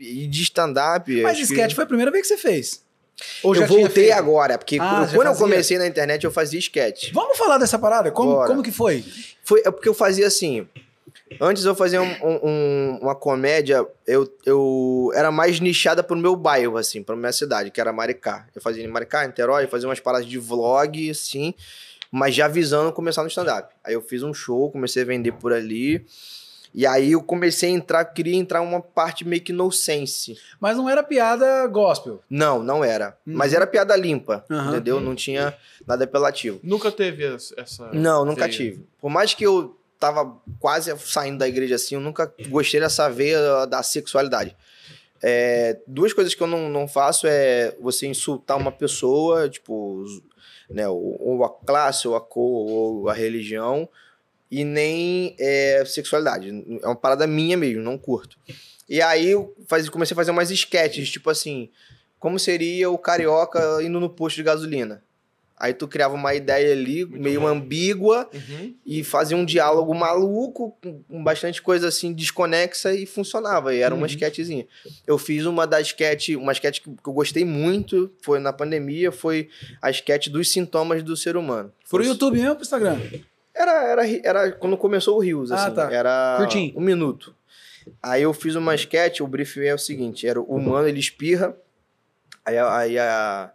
e de stand-up. Mas sketch que... foi a primeira vez que você fez. Ou eu voltei agora, porque ah, quando eu comecei na internet eu fazia sketch. Vamos falar dessa parada? Como, como que foi? Foi é porque eu fazia assim. Antes eu fazia um, um, uma comédia, eu, eu era mais nichada pro meu bairro, assim, pra minha cidade, que era Maricá. Eu fazia em Maricá, em Terói, fazia umas paradas de vlog, assim, mas já visando começar no stand-up. Aí eu fiz um show, comecei a vender por ali. E aí eu comecei a entrar, queria entrar uma parte meio que no sense. Mas não era piada gospel? Não, não era. Uhum. Mas era piada limpa, uhum. entendeu? Não tinha nada apelativo. Nunca teve essa... Não, nunca veia. tive. Por mais que eu tava quase saindo da igreja assim, eu nunca gostei dessa veia da sexualidade. É, duas coisas que eu não, não faço é você insultar uma pessoa, tipo, né, ou, ou a classe, ou a cor, ou a religião e nem é, sexualidade. É uma parada minha mesmo, não curto. E aí eu faz, comecei a fazer umas sketches, tipo assim, como seria o carioca indo no posto de gasolina? Aí tu criava uma ideia ali, Muito meio bom. ambígua, uhum. e fazia um diálogo maluco, com bastante coisa assim, desconexa, e funcionava. E era uhum. uma sketchzinha. Eu fiz uma da sketch, uma sketch que eu gostei muito, foi na pandemia, foi a sketch dos sintomas do ser humano. Pro YouTube mesmo ou pro Instagram? Era, era, era quando começou o Rios, ah, assim. tá. Era Curtinho. um minuto. Aí eu fiz uma sketch, o briefing é o seguinte: era o humano, ele espirra, aí, a, aí a,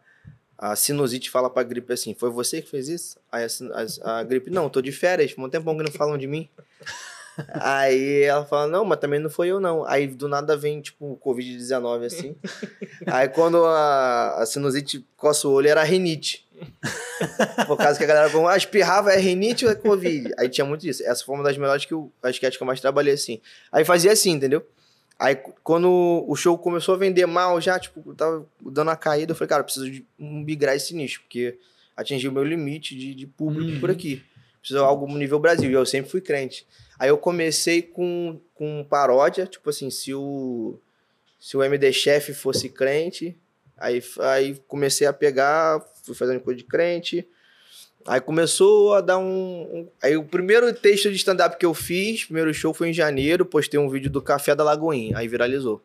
a sinusite fala pra gripe assim: Foi você que fez isso? Aí a, a, a gripe: Não, tô de férias, um tempo que não falam de mim. Aí ela fala, não, mas também não foi eu, não. Aí do nada vem, tipo, o Covid-19, assim. Aí quando a, a sinusite coça o olho, era a rinite. Por causa que a galera falou, ah, espirrava, é rinite ou é covid? Aí tinha muito disso. Essa foi uma das melhores que eu, acho que é que eu mais trabalhei, assim. Aí fazia assim, entendeu? Aí quando o show começou a vender mal já, tipo, tava dando a caída, eu falei, cara, eu preciso de um bigrar esse nicho, porque atingi o meu limite de, de público uhum. por aqui. Preciso de algum nível Brasil, e eu sempre fui crente. Aí eu comecei com, com paródia, tipo assim, se o, se o MD Chef fosse crente, Aí, aí comecei a pegar, fui fazendo coisa de crente. Aí começou a dar um, um. Aí o primeiro texto de stand-up que eu fiz, primeiro show foi em janeiro, postei um vídeo do Café da Lagoinha, aí viralizou.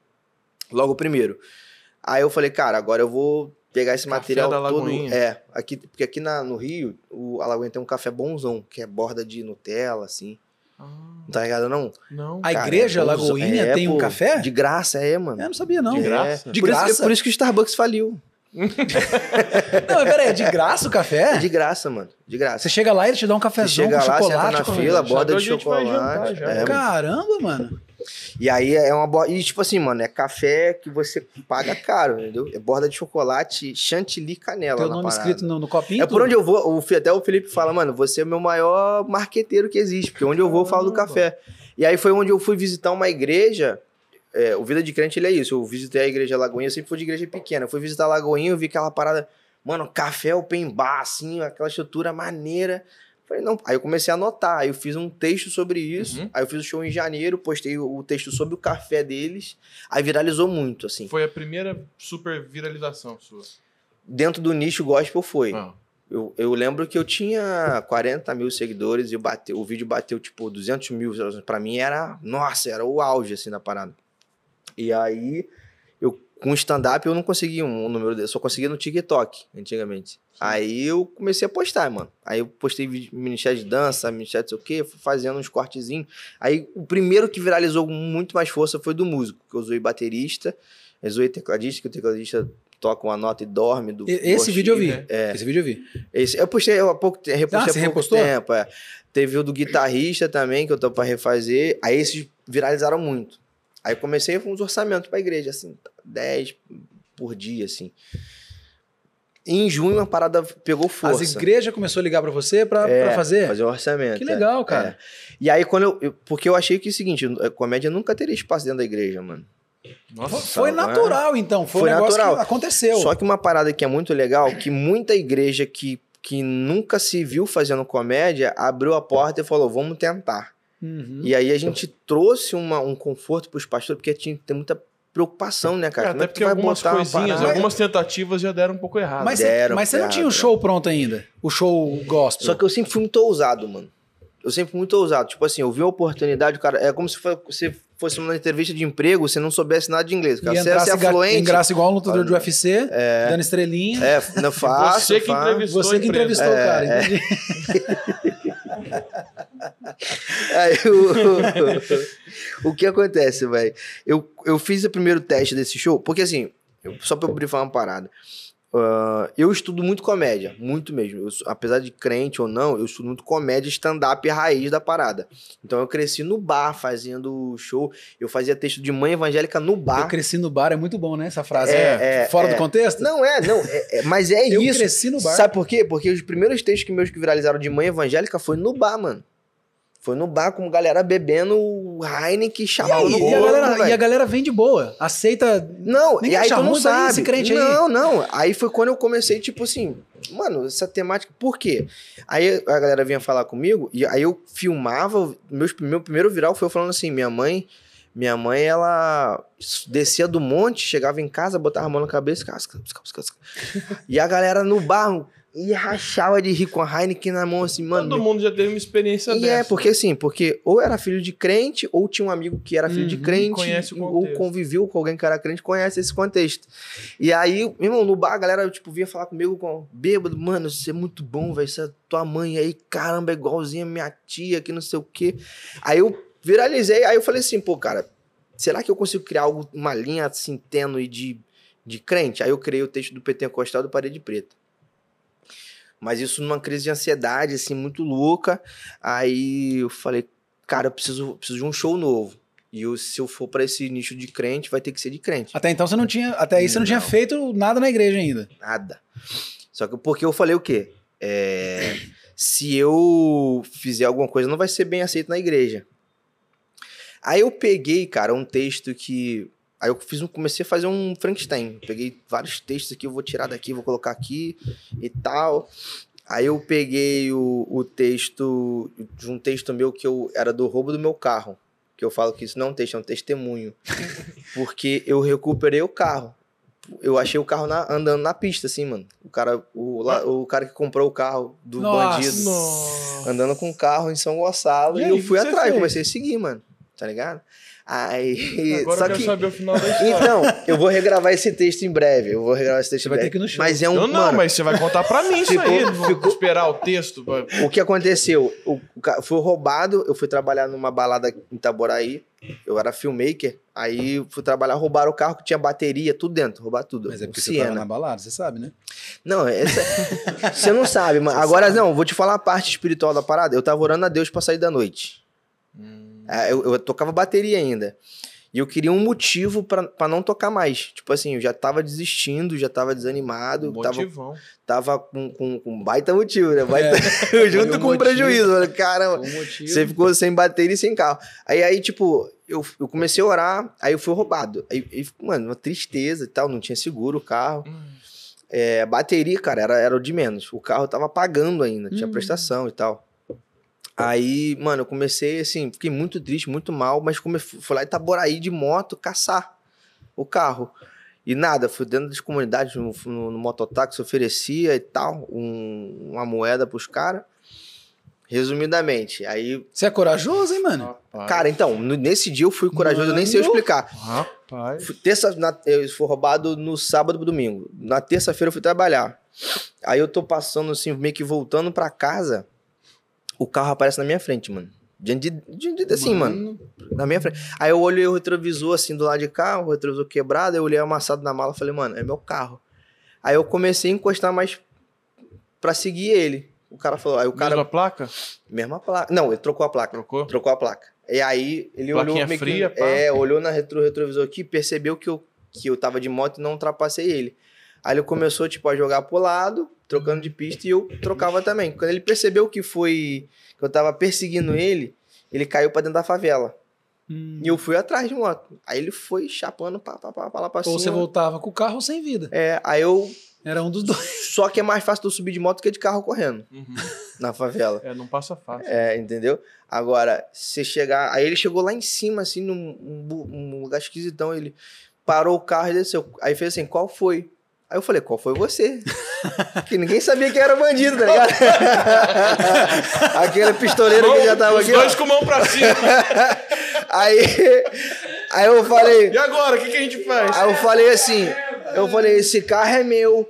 Logo o primeiro. Aí eu falei, cara, agora eu vou pegar esse café material da todo. Lagoinha. É, aqui, porque aqui na, no Rio, o, a Lagoinha tem um café bonzão, que é borda de Nutella, assim. Ah. Não tá ligado, não? Não. A Cara, é igreja Lagoinha é, tem pô, um café? De graça, é, mano. É, não sabia, não. De graça. De graça. Por isso, por isso que o Starbucks faliu. não, mas peraí, é de graça o café? É de graça, mano. De graça. Você chega lá e ele te dá um cafezão você chega com lá, chocolate. Você entra na fila, borda de chocolate. Jantar, é, Caramba, mano. E aí é uma borda. E tipo assim, mano, é café que você paga caro, entendeu? É borda de chocolate, chantilly canela. Tem o nome parada. escrito no, no copinho? É por tudo? onde eu vou. O, até o Felipe fala, mano, você é o meu maior marqueteiro que existe, porque onde eu vou eu falo do café. E aí foi onde eu fui visitar uma igreja. É, o Vida de Crente, ele é isso. Eu visitei a igreja Lagoinha, eu sempre fui de igreja pequena. Eu fui visitar a Lagoinha, eu vi aquela parada. Mano, café open bar, assim, aquela estrutura maneira. Falei, não. Aí eu comecei a anotar. Aí eu fiz um texto sobre isso. Uhum. Aí eu fiz o show em janeiro, postei o texto sobre o café deles. Aí viralizou muito, assim. Foi a primeira super viralização sua? Dentro do nicho gospel foi. Ah. Eu, eu, lembro que eu tinha 40 mil seguidores e bate, o vídeo bateu, tipo, 200 mil. Pra mim era, nossa, era o auge, assim, da parada. E aí com stand-up eu não consegui um, um número desse, só conseguia no TikTok, antigamente. Aí eu comecei a postar, mano. Aí eu postei ministério de dança, ministério de sei o quê, fazendo uns cortezinhos. Aí o primeiro que viralizou com muito mais força foi do músico, que eu usei baterista, eu usei tecladista, que o tecladista toca uma nota e dorme do Esse vídeo eu vi. Né? É. Esse vídeo eu vi. Esse, eu postei há pouco, tempo. ah, há pouco repostou? tempo. É. Teve o do guitarrista também, que eu tô pra refazer. Aí esses viralizaram muito. Aí comecei com uns orçamentos para a igreja, assim, 10 por dia, assim. E em junho a parada pegou força. As igrejas começou a ligar para você para é, fazer? fazer o um orçamento. Que legal, é. cara. É. E aí quando eu, eu, Porque eu achei que é o seguinte, comédia nunca teria espaço dentro da igreja, mano. Nossa, foi natural, então. Foi, foi um natural. que aconteceu. Só que uma parada que é muito legal, que muita igreja que, que nunca se viu fazendo comédia, abriu a porta e falou, vamos tentar. Uhum. E aí a gente trouxe uma, um conforto para os pastores, porque tinha que ter muita preocupação, né, cara? É, é até porque algumas coisinhas, algumas tentativas já deram um pouco errado. Mas, deram mas você não tinha o show pronto ainda? O show gospel? Só que eu sempre fui muito ousado, mano eu sempre muito ousado. Tipo assim, eu vi a oportunidade, o cara. É como se você fosse uma entrevista de emprego, você não soubesse nada de inglês. Cara, você é fluente. graça igual um lutador de ah, UFC, é, dando estrelinha. É, não faço. Você que entrevistou, você que entrevistou o é, cara. É, Aí, o, o, o, que acontece, velho? Eu, eu fiz o primeiro teste desse show, porque assim, eu, só pra eu poder falar uma parada. Uh, eu estudo muito comédia, muito mesmo. Eu, apesar de crente ou não, eu estudo muito comédia, stand-up raiz da parada. Então eu cresci no bar fazendo show. Eu fazia texto de mãe evangélica no bar. Eu cresci no bar, é muito bom, né? Essa frase é, é, é fora é. do contexto? Não, é, não. É, é mas é eu isso. Eu cresci no bar. Sabe por quê? Porque os primeiros textos que meus que viralizaram de mãe evangélica foi no bar, mano. Foi no bar com galera bebendo Heineken, chamal no e, a galera, e a galera vem de boa, aceita. Não, e aí tu não sabe. Esse crente não, aí. não. Aí foi quando eu comecei, tipo assim, mano, essa temática, por quê? Aí a galera vinha falar comigo, e aí eu filmava, meus, meu primeiro viral foi eu falando assim, minha mãe, minha mãe, ela descia do monte, chegava em casa, botava a mão na cabeça, casca, casca, casca. e a galera no barro, e rachava de rir com a Heineken na mão, assim, mano. Todo meu... mundo já teve uma experiência e é, dessa. E é, porque assim, porque ou era filho de crente, ou tinha um amigo que era filho uhum, de crente, ou conviveu com alguém que era crente, conhece esse contexto. E aí, meu irmão, no bar, a galera, tipo, vinha falar comigo com bêbado, mano, você é muito bom, velho, você é tua mãe aí, caramba, é igualzinha minha tia, que não sei o quê. Aí eu viralizei, aí eu falei assim, pô, cara, será que eu consigo criar algo, uma linha assim, tênue de, de crente? Aí eu criei o texto do Pentecostal do Parede Preta. Mas isso numa crise de ansiedade, assim, muito louca. Aí eu falei, cara, eu preciso, preciso de um show novo. E eu, se eu for para esse nicho de crente, vai ter que ser de crente. Até então você não tinha, até aí você não, não tinha feito nada na igreja ainda. Nada. Só que porque eu falei o quê? É, se eu fizer alguma coisa, não vai ser bem aceito na igreja. Aí eu peguei, cara, um texto que Aí eu fiz um, comecei a fazer um Frankenstein. Peguei vários textos aqui, eu vou tirar daqui, vou colocar aqui e tal. Aí eu peguei o, o texto de um texto meu que eu era do roubo do meu carro. Que eu falo que isso não é um texto, é um testemunho. Porque eu recuperei o carro. Eu achei o carro na, andando na pista, assim, mano. O cara, o, o cara que comprou o carro do nossa, bandido. Nossa. Andando com o carro em São Gonçalo. E, e aí, eu fui atrás, comecei a seguir, mano. Tá ligado? Aí. Agora só eu quero que... saber o final da história. Então, eu vou regravar esse texto em breve. Eu vou regravar esse texto você em breve. Vai ter que ir no Mas é um. Eu não, mano... mas você vai contar pra mim isso ficou, aí. Ficou... esperar o texto. O que aconteceu? O, o, foi roubado. Eu fui trabalhar numa balada em Itaboraí. Eu era filmmaker. Aí fui trabalhar, roubaram o carro que tinha bateria, tudo dentro, roubar tudo. Mas é porque Siena. você tava na balada, você sabe, né? Não, é, essa... você não sabe, mas agora sabe. não, vou te falar a parte espiritual da parada. Eu tava orando a Deus pra sair da noite. Hum. É, eu, eu tocava bateria ainda. E eu queria um motivo para não tocar mais. Tipo assim, eu já tava desistindo, já tava desanimado. Motivão. Tava, tava com, com, com baita motivo, né? Baita, é, junto com motivo, prejuízo. Falei, caramba, você ficou sem bateria e sem carro. Aí, aí tipo, eu, eu comecei a orar, aí eu fui roubado. Aí, aí mano, uma tristeza e tal, não tinha seguro o carro. Hum. É, bateria, cara, era, era o de menos. O carro tava pagando ainda, hum. tinha prestação e tal. Aí, mano, eu comecei assim, fiquei muito triste, muito mal, mas comecei, fui lá em Itaboraí de moto caçar o carro. E nada, fui dentro das comunidades, no, no, no mototáxi, oferecia e tal, um, uma moeda pros caras. Resumidamente, aí. Você é corajoso, hein, mano? Rapaz. Cara, então, nesse dia eu fui corajoso, mano. eu nem sei explicar. Rapaz. Fui, terça, na, eu fui roubado no sábado pro domingo. Na terça-feira eu fui trabalhar. Aí eu tô passando, assim, meio que voltando pra casa o carro aparece na minha frente, mano. Diante de, diante de assim, mano. mano. Na minha frente. Aí eu olhei o retrovisor, assim, do lado de cá, o retrovisor quebrado, eu olhei amassado na mala, falei, mano, é meu carro. Aí eu comecei a encostar mais pra seguir ele. O cara falou, aí o cara... Mesma placa? Mesma placa. Não, ele trocou a placa. Trocou? Trocou a placa. E aí ele olhou... fria, que, É, olhou na retro, retrovisor aqui, percebeu que eu, que eu tava de moto e não ultrapassei ele. Aí ele começou, tipo, a jogar pro lado, trocando de pista, e eu trocava também. Quando ele percebeu que foi. que eu tava perseguindo ele, ele caiu pra dentro da favela. Hum. E eu fui atrás de moto. Aí ele foi chapando pra, pra, pra, pra lá pra ou cima. Ou você voltava com o carro ou sem vida. É, aí eu. Era um dos dois. Só que é mais fácil eu subir de moto que de carro correndo uhum. na favela. É, não passa fácil. É, entendeu? Agora, você chegar. Aí ele chegou lá em cima, assim, num um, um lugar esquisitão. Ele parou o carro e desceu. Aí fez assim: qual foi? Aí eu falei, qual foi você? que ninguém sabia que era bandido, tá ligado? Aquele pistoleiro mão, que já tava os aqui. Os dois ó. com mão pra cima. aí, aí eu falei. E agora? O que, que a gente faz? Aí eu falei assim. Eu falei, esse carro é meu.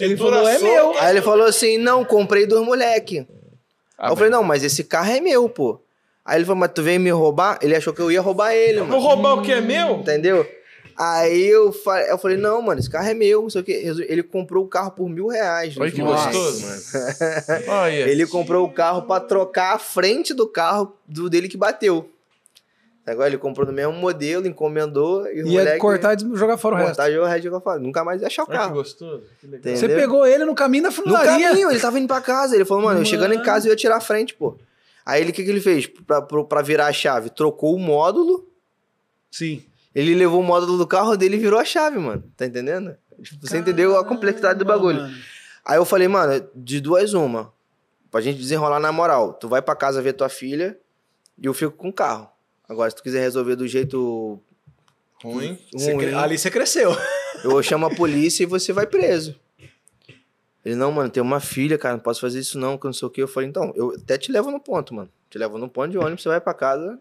Ele falou, é meu. Aí ele falou assim: não, comprei dos moleque. Ah, eu falei, não, mas esse carro é meu, pô. Aí ele falou, mas tu veio me roubar? Ele achou que eu ia roubar ele, mano. Vou roubar o que é meu? Entendeu? Aí eu, falei, eu falei, não, mano, esse carro é meu, não sei o que. Ele comprou o carro por mil reais. Olha que gostoso, mano. Olha. Ele comprou o carro para trocar a frente do carro do dele que bateu. Agora ele comprou no mesmo modelo, encomendou e o Ia é moleque, cortar e jogar fora o resto. Cortar e jogar jogar fora. Nunca mais ia achar o carro. Olha que gostoso. Que legal. Você pegou ele no caminho da fundaria. No caminho, ele tava indo pra casa. Ele falou, mano, mano. chegando em casa eu ia tirar a frente, pô. Aí ele, o que, que ele fez pra, pra virar a chave? Trocou o módulo. Sim ele levou o módulo do carro dele e virou a chave, mano. Tá entendendo? Tipo, você entendeu a complexidade do bagulho. Mano. Aí eu falei, mano, de duas uma. Pra gente desenrolar na moral. Tu vai pra casa ver tua filha e eu fico com o carro. Agora, se tu quiser resolver do jeito ruim, hum, ruim ali você cresceu. Eu chamo a polícia e você vai preso. Ele, não, mano, tem uma filha, cara, não posso fazer isso não, que não sei o que. Eu falei, então, eu até te levo no ponto, mano. Te levo no ponto de ônibus, você vai para casa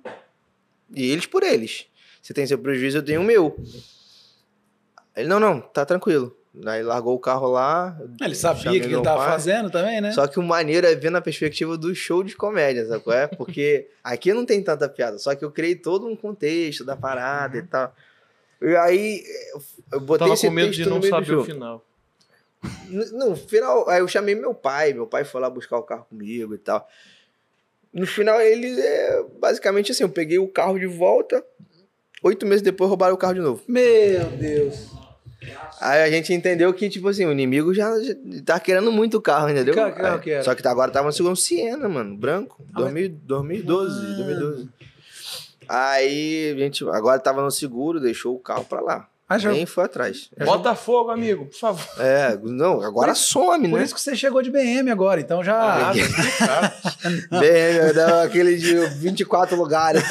e eles por eles. Você tem seu prejuízo, eu tenho o meu. Ele, não, não, tá tranquilo. Aí largou o carro lá. Ah, ele sabia o que ele tava pai. fazendo também, né? Só que o maneiro é ver na perspectiva do show de comédia, sabe qual é? Porque aqui não tem tanta piada, só que eu criei todo um contexto da parada uhum. e tal. E aí eu botei Tava esse com medo de não saber o final. No, no, final, aí eu chamei meu pai, meu pai foi lá buscar o carro comigo e tal. No final, ele é basicamente assim: eu peguei o carro de volta, Oito meses depois roubaram o carro de novo. Meu Deus. Aí a gente entendeu que, tipo assim, o inimigo já, já tá querendo muito o carro, entendeu? Que carro que era? Só que agora tava no segundo Siena, mano, branco, ah, 2000, 2012, 2012. Aí a gente agora tava no seguro, deixou o carro pra lá. Ah, Nem foi atrás. Botafogo, já... amigo, por favor. É, não, agora some, por né? Por isso que você chegou de BM agora, então já. Ah, ah BM, aquele de 24 lugares,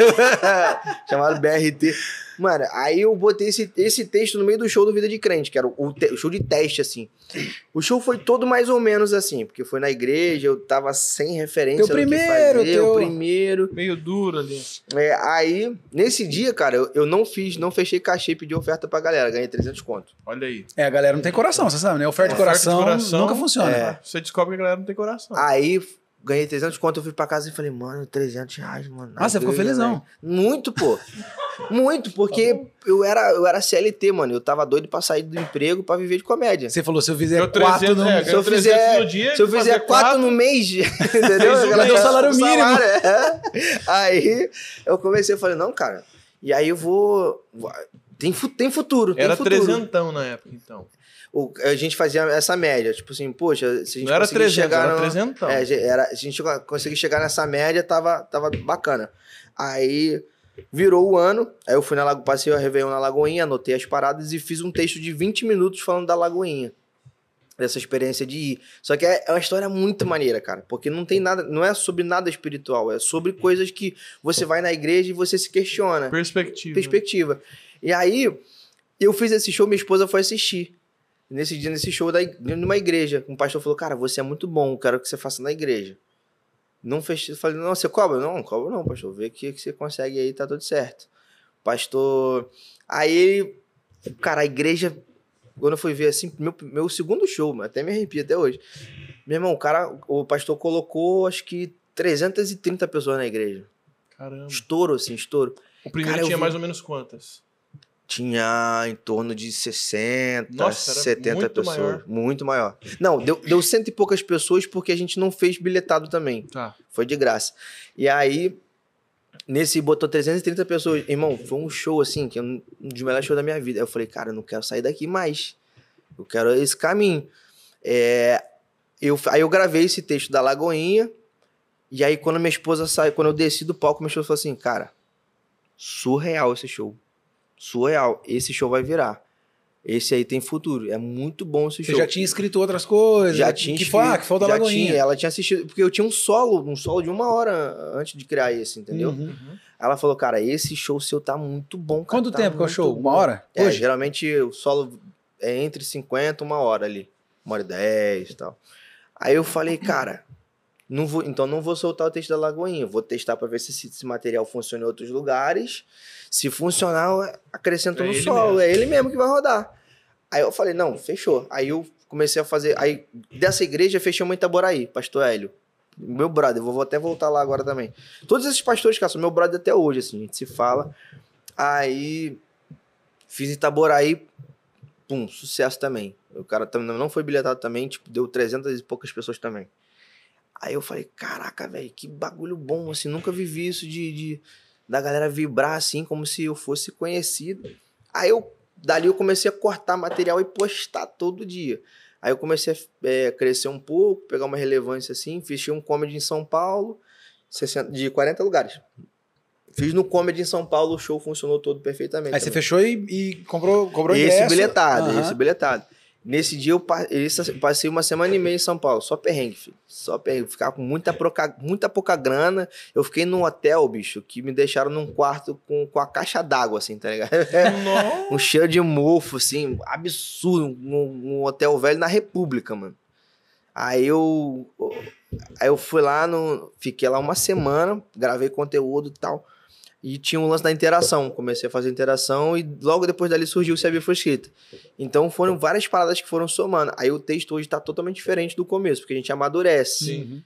chamado BRT. Mano, aí eu botei esse, esse texto no meio do show do Vida de Crente, que era o, o, show de teste, assim. O show foi todo mais ou menos assim, porque foi na igreja, eu tava sem referência. Teu primeiro, fazer, teu... o primeiro. Meio duro ali. É, aí, nesse dia, cara, eu, eu não fiz, não fechei cachê e pedi oferta pra galera, ganhei 300 conto. Olha aí. É, a galera não tem coração, você sabe, né? Oferta, de, coração, de coração nunca funciona. É. Você descobre que a galera não tem coração. Aí Ganhei 300 conto, eu fui pra casa e falei, mano, 300 reais, mano. Ah, você ficou felizão. Né, velho. Muito, pô. Muito, porque tá eu, era, eu era CLT, mano. Eu tava doido pra sair do emprego pra viver de comédia. Você falou, se eu fizer quatro no... É, se eu fizer, no dia, se eu fizer quatro, quatro no mês, entendeu? Ela deu salário mínimo. Salário, é. Aí eu comecei, eu falei, não, cara. E aí eu vou... Tem, tem futuro, Era futuro. trezentão na época, então o, a gente fazia essa média. Tipo assim, poxa, se a gente era 300, chegar. Era no, 300, é, era, se a gente conseguir chegar nessa média, tava, tava bacana. Aí virou o ano, aí eu fui na Lagoa, passei o Réveillon na Lagoinha, anotei as paradas e fiz um texto de 20 minutos falando da Lagoinha. Dessa experiência de ir. Só que é, é uma história muito maneira, cara. Porque não tem nada, não é sobre nada espiritual, é sobre coisas que você vai na igreja e você se questiona. Perspectiva. Perspectiva. E aí, eu fiz esse show, minha esposa foi assistir nesse dia, nesse show, da, numa igreja, um pastor falou, cara, você é muito bom, quero que você faça na igreja. Não fez, falei, não, você cobra? Não, cobra não, pastor, vê que, que você consegue aí, tá tudo certo. Pastor, aí, cara, a igreja, quando eu fui ver, assim, meu, meu segundo show, até me arrepio até hoje. Meu irmão, o cara, o pastor colocou, acho que 330 pessoas na igreja. Caramba. Estouro, assim, estouro. O primeiro cara, tinha vi... mais ou menos quantas? tinha em torno de 60, Nossa, 70 muito pessoas. Maior. Muito maior. Não, deu, deu cento e poucas pessoas porque a gente não fez bilhetado também. Tá. Foi de graça. E aí, nesse botou 330 pessoas. Irmão, foi um show assim, que é um dos melhores shows da minha vida. Eu falei, cara, eu não quero sair daqui mais. Eu quero esse caminho. É, eu, aí eu gravei esse texto da Lagoinha. E aí, quando minha esposa saiu, quando eu desci do palco, minha esposa falou assim, cara, surreal esse show surreal. Esse show vai virar. Esse aí tem futuro. É muito bom esse Você show. Você já tinha escrito outras coisas? Já tinha que Foi, ah, que foi da Lagoinha. Tinha, ela tinha assistido. Porque eu tinha um solo, um solo de uma hora antes de criar esse, entendeu? Uhum. Ela falou, cara, esse show seu tá muito bom. Cara, Quanto tá tempo que é o show? Bom. Uma hora? É, Hoje? geralmente o solo é entre 50 e uma hora ali. Uma hora e dez e tal. Aí eu falei, cara, não vou, então não vou soltar o texto da Lagoinha, vou testar para ver se esse material funciona em outros lugares. Se funcionar, acrescento é no solo, mesmo. é ele mesmo que vai rodar. Aí eu falei, não, fechou. Aí eu comecei a fazer, aí dessa igreja fechou uma em Itaboraí, pastor Hélio. Meu brother, eu vou até voltar lá agora também. Todos esses pastores, cara, são meu brother até hoje, assim, a gente se fala. Aí fiz Itaboraí, pum, sucesso também. O cara não foi bilhetado também, tipo, deu 300 e poucas pessoas também. Aí eu falei, caraca, velho, que bagulho bom, assim, nunca vivi isso de, de, da galera vibrar assim, como se eu fosse conhecido. Aí eu, dali eu comecei a cortar material e postar todo dia. Aí eu comecei a é, crescer um pouco, pegar uma relevância assim, fiz um comedy em São Paulo, 60, de 40 lugares. Fiz no Comedy em São Paulo, o show funcionou todo perfeitamente. Aí também. você fechou e, e comprou, comprou esse ingresso. bilhetado, uhum. esse bilhetado. Nesse dia eu passei uma semana e meia em São Paulo, só perrengue, filho. Só perrengue. Ficar com muita, proca, muita pouca grana. Eu fiquei num hotel, bicho, que me deixaram num quarto com, com a caixa d'água, assim, tá ligado? um cheiro de mofo, assim, absurdo. Um, um, hotel velho na República, mano. Aí eu. Aí eu fui lá, no, fiquei lá uma semana, gravei conteúdo e tal. E tinha um lance da interação. Comecei a fazer interação e logo depois dali surgiu o Sebia foi escrito. Então foram várias paradas que foram somando. Aí o texto hoje está totalmente diferente do começo, porque a gente amadurece. Sim. Uhum.